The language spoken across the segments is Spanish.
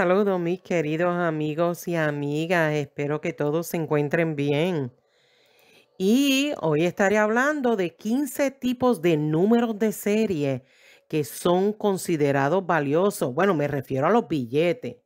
Saludos mis queridos amigos y amigas, espero que todos se encuentren bien. Y hoy estaré hablando de 15 tipos de números de serie que son considerados valiosos. Bueno, me refiero a los billetes.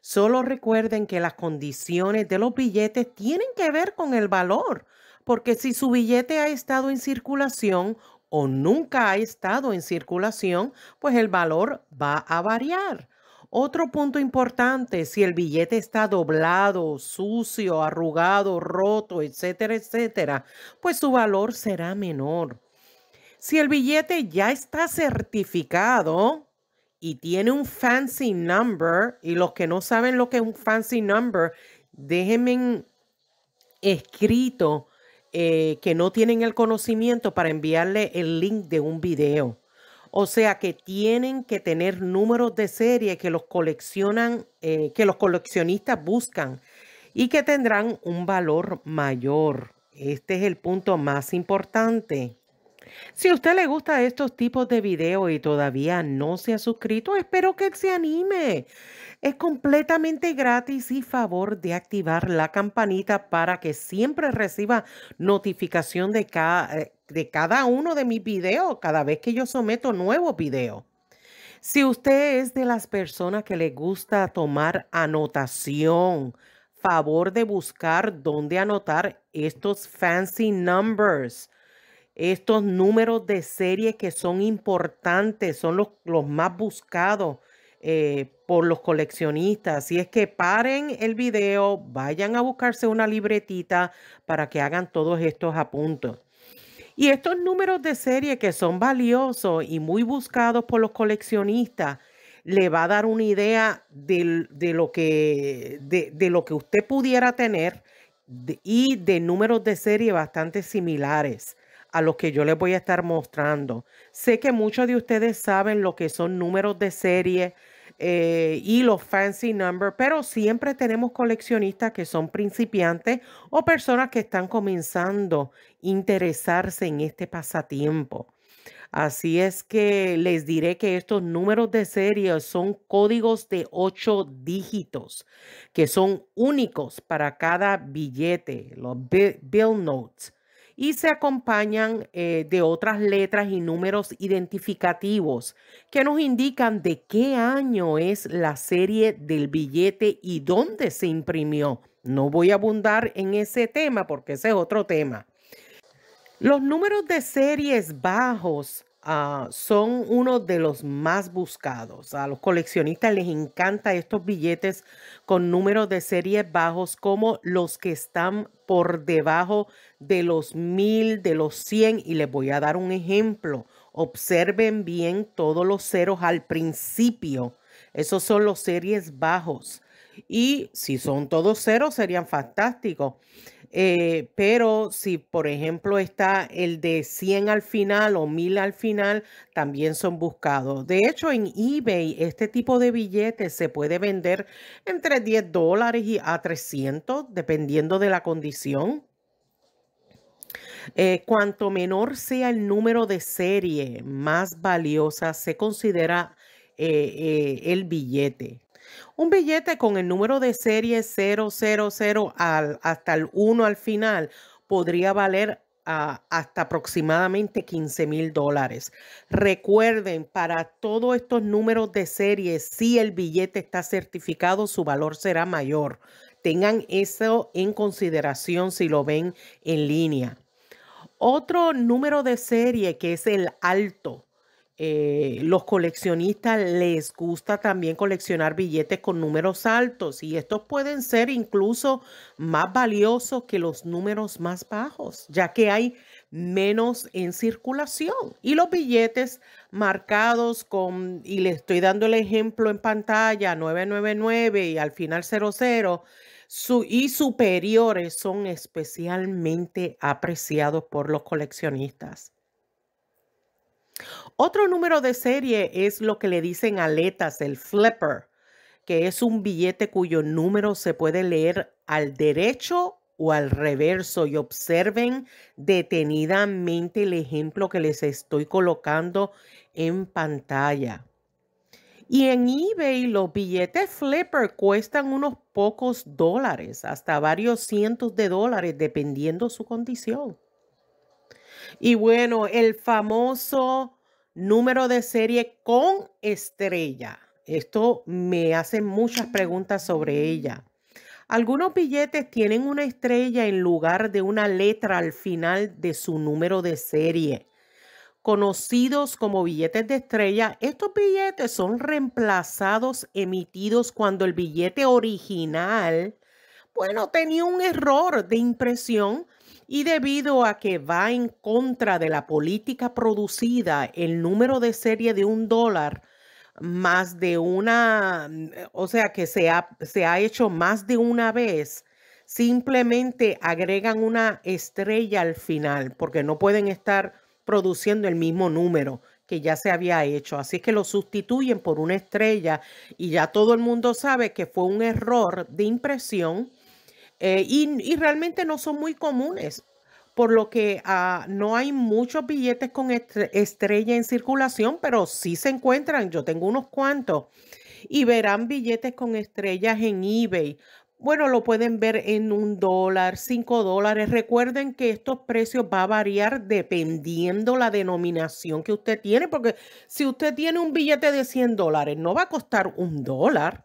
Solo recuerden que las condiciones de los billetes tienen que ver con el valor, porque si su billete ha estado en circulación o nunca ha estado en circulación, pues el valor va a variar. Otro punto importante, si el billete está doblado, sucio, arrugado, roto, etcétera, etcétera, pues su valor será menor. Si el billete ya está certificado y tiene un fancy number, y los que no saben lo que es un fancy number, déjenme escrito eh, que no tienen el conocimiento para enviarle el link de un video. O sea que tienen que tener números de serie que los coleccionan, eh, que los coleccionistas buscan y que tendrán un valor mayor. Este es el punto más importante. Si a usted le gusta estos tipos de videos y todavía no se ha suscrito, espero que se anime. Es completamente gratis y favor de activar la campanita para que siempre reciba notificación de cada, eh, de cada uno de mis videos, cada vez que yo someto nuevo video, Si usted es de las personas que le gusta tomar anotación, favor de buscar dónde anotar estos fancy numbers, estos números de serie que son importantes, son los, más buscados eh, por los coleccionistas. Si es que paren el video, vayan a buscarse una libretita para que hagan todos estos apuntos. Y estos números de serie que son valiosos y muy buscados por los coleccionistas, le va a dar una idea de, lo, que, de, de, lo que usted pudiera tener y de números de serie bastante similares a los que yo les voy a estar mostrando. Sé que muchos de ustedes saben lo que son números de serie, eh, y los fancy Numbers, pero siempre tenemos coleccionistas que son principiantes o personas que están comenzando a interesarse en este pasatiempo. Así es que les diré que estos números de serie son códigos de ocho dígitos que son únicos para cada billete, los bill notes y se acompañan eh, de otras letras y números identificativos que nos indican de qué año es la serie del billete y dónde se imprimió. No voy a abundar en ese tema porque ese es otro tema. Los números de series bajos Ah, son uno de los más buscados. A los coleccionistas les encanta estos billetes con números de series bajos como los que están por debajo de los 1000 de los 100. Y les voy a dar un ejemplo. Observen bien todos los ceros al principio. Esos son los series bajos. Y si son todos ceros, serían fantásticos. Eh, pero si, por ejemplo, está el de 100 al final o 1000 al final, también son buscados. De hecho, en eBay, este tipo de billetes se puede vender entre 10 dólares y a 300, dependiendo de la condición. Eh, cuanto menor sea el número de serie, más valiosa se considera eh, el billete. Un billete con el número de serie 000 al, hasta el 1 al final podría valer ah, hasta aproximadamente 15 mil dólares. Recuerden, para todos estos números de serie, si el billete está certificado, su valor será mayor. Tengan eso en consideración si lo ven en línea. Otro número de serie que es el alto eh, los coleccionistas les gusta también coleccionar billetes con números altos y estos pueden ser incluso más valiosos que los números más bajos, ya que hay menos en circulación. Y los billetes marcados con, y le estoy dando el ejemplo en pantalla, 999 y al final 00, su, y superiores son especialmente apreciados por los coleccionistas. Otro número de serie es lo que le dicen aletas, el flipper, que es un billete cuyo número se puede leer al derecho o al reverso y observen detenidamente el ejemplo que les estoy colocando en pantalla. Y en eBay los billetes flipper cuestan unos pocos dólares, hasta varios cientos de dólares, dependiendo su condición. Y bueno, el famoso número de serie con estrella. Esto me hace muchas ah, preguntas sobre mm. ella. Algunos billetes tienen una estrella en lugar de una letra al final de su número de serie. Conocidos como billetes de estrella, estos billetes son reemplazados emitidos cuando el billete original bueno, tenía un error de impresión y debido a que va en contra de la política producida, el número de serie de un dólar más de una, mm, o sea, que se ha, se ha hecho más de una vez, simplemente agregan una estrella al final porque no pueden estar produciendo el mismo número que ya se había hecho. Así que lo sustituyen por una estrella y ya todo el mundo sabe que fue un error de impresión eh, y, realmente no son muy comunes, por lo que ah, no hay muchos billetes con estrella en circulación, pero sí se encuentran, yo tengo unos cuantos, y verán billetes con estrellas en eBay. Bueno, lo pueden ver en un dólar, cinco dólares. Recuerden que estos precios va a variar dependiendo la denominación que usted tiene, porque si usted tiene un billete de 100 dólares, no va a costar un dólar,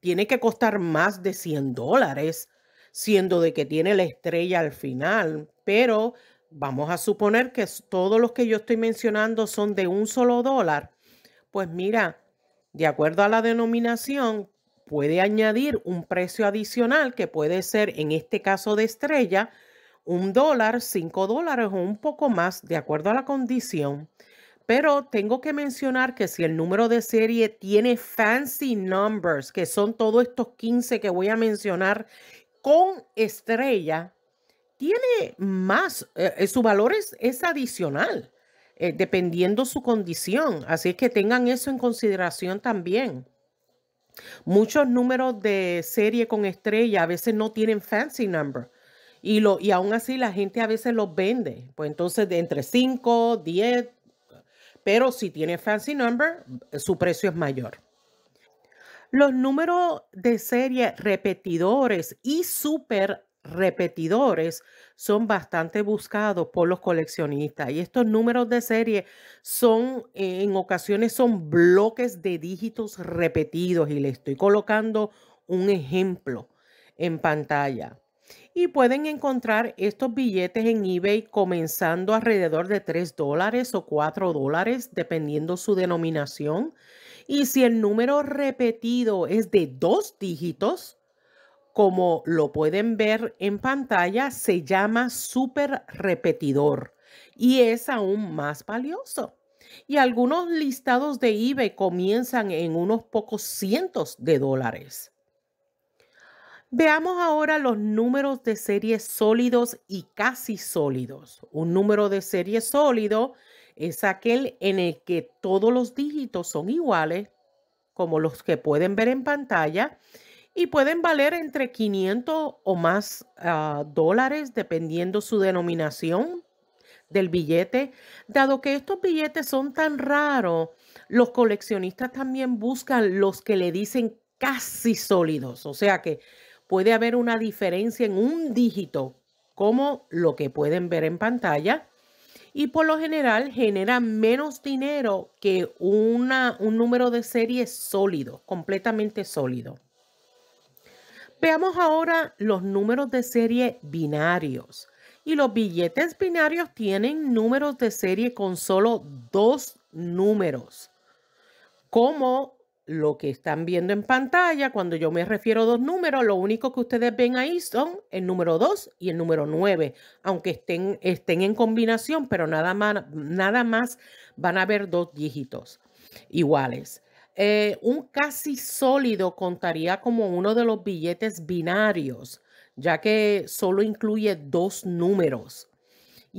tiene que costar más de 100 dólares siendo de que tiene la estrella al final, pero vamos a suponer que todos los que yo estoy mencionando son de un solo dólar, pues mira, de acuerdo a la denominación, puede añadir un precio adicional que puede ser, en este caso de estrella, un dólar, cinco dólares o un poco más, de acuerdo a la condición. Pero tengo que mencionar que si el número de serie tiene fancy numbers, que son todos estos 15 que voy a mencionar con estrella tiene más, eh, eh, su valor es, adicional, eh, dependiendo su condición. Así es que tengan eso en consideración también. Muchos números de serie con estrella a veces no tienen fancy number. Y, lo, y aún así la gente a veces los vende. Pues entonces de entre 5, 10, pero si tiene fancy number, su precio es mayor. Los números de serie repetidores y super repetidores son bastante buscados por los coleccionistas y estos números de serie son eh, en ocasiones son bloques de dígitos repetidos y le estoy colocando un ejemplo en pantalla. Y pueden encontrar estos billetes en eBay comenzando alrededor de 3 dólares o 4 dólares, dependiendo su denominación. Y si el número repetido es de dos dígitos, como lo pueden ver en pantalla, se llama super repetidor y es aún más valioso. Y algunos listados de eBay comienzan en unos pocos cientos de dólares. Veamos ahora los números de serie sólidos y casi sólidos. Un número de serie sólido es aquel en el que todos los dígitos son iguales, como los que pueden ver en pantalla, y pueden valer entre 500 o más ah, dólares, dependiendo su denominación del billete. Dado que estos billetes son tan raros, los coleccionistas también buscan los que le dicen casi sólidos, o sea que puede haber una diferencia en un dígito, como lo que pueden ver en pantalla y por lo general genera menos dinero que una, un número de serie sólido, completamente sólido. Veamos ahora los números de serie binarios. Y los billetes binarios tienen números de serie con solo dos números, como lo que están viendo en pantalla, cuando yo me refiero a dos números, lo único que ustedes ven ahí son el número 2 y el número 9, aunque estén, estén en combinación, pero nada más, nada más van a ver dos dígitos iguales. Eh, un casi sólido contaría como uno de los billetes binarios, ya que solo incluye dos números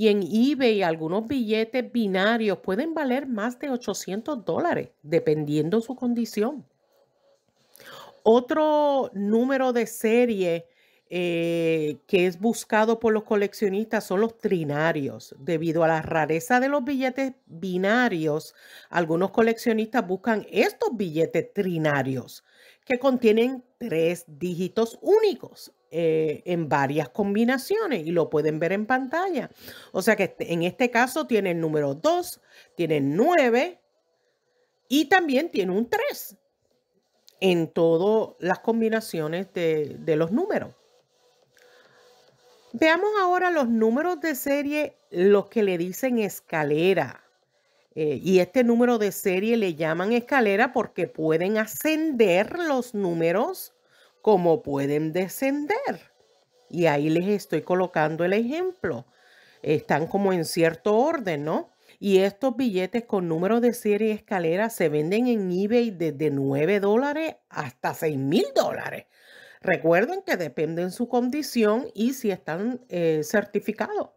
y en eBay algunos billetes binarios pueden valer más de 800 dólares, dependiendo su condición. Otro número de serie eh, que es buscado por los coleccionistas son los trinarios. Debido a la rareza de los billetes binarios, algunos coleccionistas buscan estos billetes trinarios que contienen tres dígitos únicos eh, en varias combinaciones y lo pueden ver en pantalla. O sea que este, en este caso tiene el número 2, tiene 9 y también tiene un 3 en todas las combinaciones de, los números. Veamos ahora los números de serie, los que le dicen escalera. Eh, y este número de serie le llaman escalera porque pueden ascender los números cómo pueden descender. Y ahí les estoy colocando el ejemplo. Están como en cierto orden, ¿no? Y estos billetes con número de serie y escalera se venden en eBay desde 9 dólares hasta 6 mil dólares. Recuerden que depende dependen su condición y si están eh, certificados.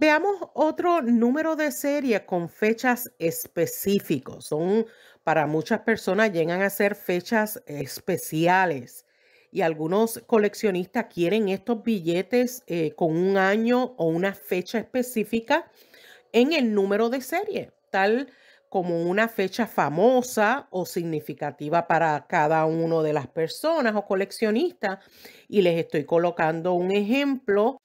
Veamos otro número de serie con fechas específicas. Son para muchas personas llegan a ser fechas especiales y algunos coleccionistas quieren estos billetes eh, con un año o una fecha específica en el número de serie, tal como una fecha famosa o significativa para cada una de las personas o coleccionistas. Y les estoy colocando un ejemplo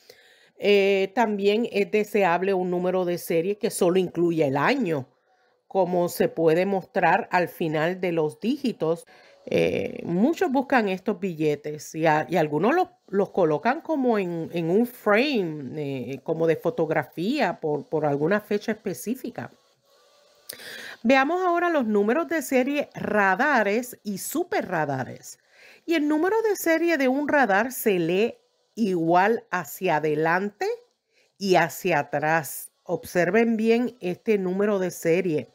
eh, también es deseable un número de serie que solo incluya el año, como se puede mostrar al final de los dígitos. Eh, muchos buscan estos billetes y, algunos los, colocan como en, un frame, eh, como de fotografía por, alguna fecha específica. Veamos ahora los números de serie radares y super radares. Y el número de serie de un radar se lee igual hacia adelante y hacia atrás. Observen bien este número de serie.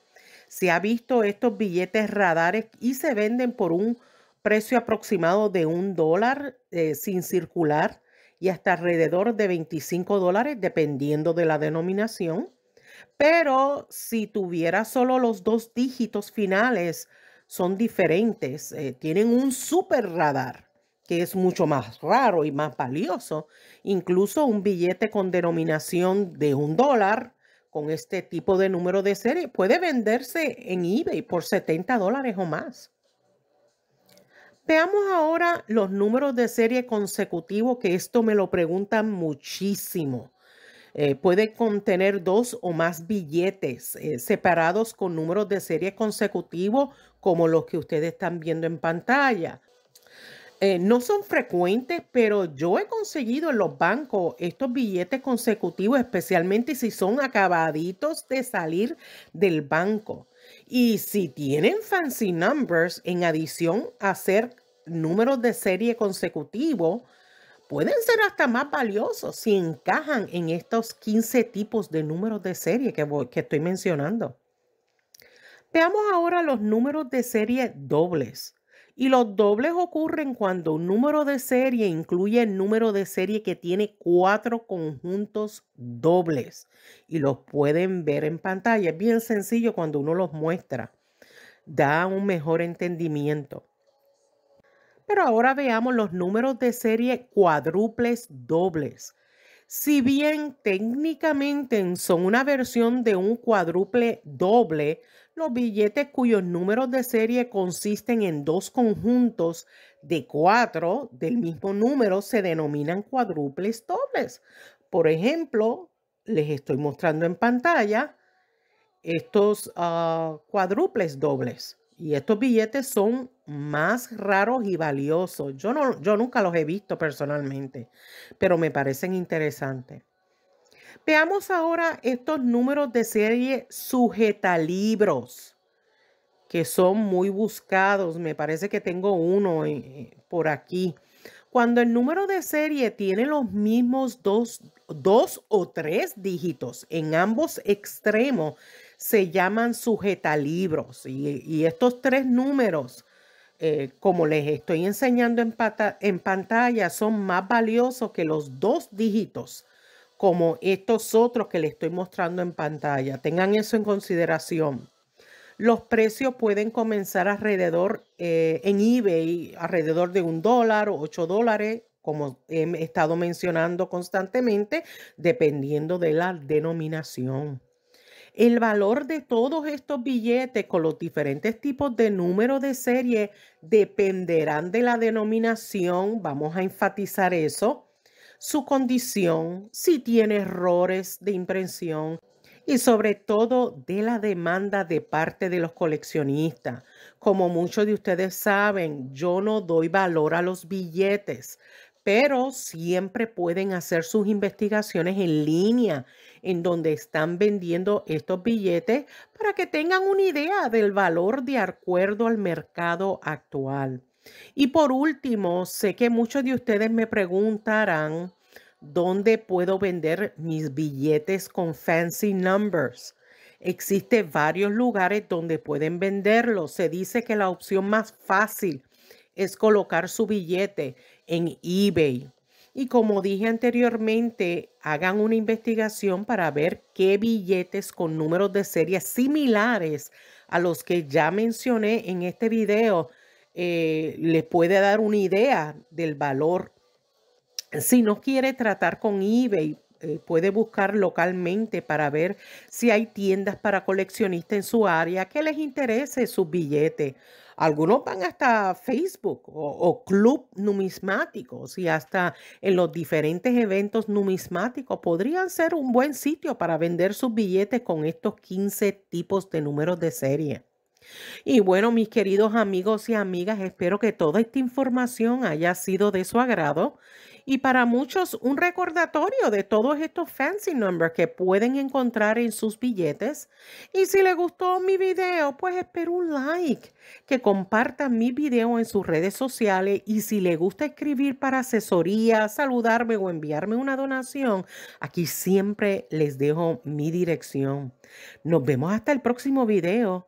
Se ha visto estos billetes radares y se venden por un precio aproximado de un dólar eh, sin circular y hasta alrededor de 25 dólares dependiendo de la denominación. Pero si tuviera solo los dos dígitos finales, son diferentes, eh, tienen un super radar que es mucho más raro y más valioso. Incluso un billete con denominación de un dólar con este tipo de número de serie puede venderse en eBay por 70 dólares o más. Veamos ahora los números de serie consecutivos, que esto me lo preguntan muchísimo. Eh, puede contener dos o más billetes eh, separados con números de serie consecutivos como los que ustedes están viendo en pantalla. Eh, no son frecuentes, pero yo he conseguido en los bancos estos billetes consecutivos, especialmente si son acabaditos de salir del banco. Y si tienen fancy numbers, en adición a ser números de serie consecutivos, pueden ser hasta más valiosos si encajan en estos 15 tipos de números de serie que estoy mencionando. Veamos ahora los números de serie dobles. Y los dobles ocurren cuando un número de serie incluye el número de serie que tiene cuatro conjuntos dobles. Y los pueden ver en pantalla. Es bien sencillo cuando uno los muestra. Da un mejor entendimiento. Pero ahora veamos los números de serie cuádruples dobles. Si bien técnicamente son una versión de un cuádruple doble, los billetes cuyos números de serie consisten en dos conjuntos de cuatro del mismo número se denominan cuádruples dobles. Por ejemplo, les estoy mostrando en pantalla estos ah, cuádruples dobles. Y estos billetes son más raros y valiosos. Yo, no, yo nunca los he visto personalmente, pero me parecen interesantes. Veamos ahora estos números de serie sujetalibros, que son muy buscados. Me parece que tengo uno eh, por aquí. Cuando el número de serie tiene los mismos dos, o tres dígitos en ambos extremos, se llaman sujetalibros. Y, y estos tres números, eh, como les estoy enseñando en, en pantalla, son más valiosos que los dos dígitos, como estos otros que les estoy mostrando en pantalla. Tengan eso en consideración. Los precios pueden comenzar alrededor eh, en eBay, alrededor de un dólar o ocho dólares, como he estado mencionando constantemente, dependiendo de la denominación. El valor de todos estos billetes con los diferentes tipos de número de serie dependerán de la denominación, vamos a enfatizar eso, su condición, si tiene errores de impresión, y sobre todo de la demanda de parte de los coleccionistas. Como muchos de ustedes saben, yo no doy valor a los billetes, pero siempre pueden hacer sus investigaciones en línea en donde están vendiendo estos billetes para que tengan una idea del valor de acuerdo al mercado actual. Y por último, sé que muchos de ustedes me preguntarán, dónde puedo vender mis billetes con fancy numbers. Existen varios lugares donde pueden venderlos. Se dice que la opción más fácil es colocar su billete en eBay. Y como dije anteriormente, hagan una investigación para ver qué billetes con números de serie similares a los que ya mencioné en este video eh, les puede dar una idea del valor si no quiere tratar con eBay, eh, puede buscar localmente para ver si hay tiendas para coleccionistas en su área que les interese sus billetes. Algunos van hasta Facebook o, o, club numismáticos y hasta en los diferentes eventos numismáticos podrían ser un buen sitio para vender sus billetes con estos 15 tipos de números de serie. Y bueno, mis queridos amigos y amigas, espero que toda esta información haya sido de su agrado y para muchos un recordatorio de todos estos fancy numbers que pueden encontrar en sus billetes. Y si les gustó mi video, pues espero un like, que compartan mi video en sus redes sociales y si les gusta escribir para asesoría, saludarme o enviarme una donación, aquí siempre les dejo mi dirección. Nos vemos hasta el próximo video.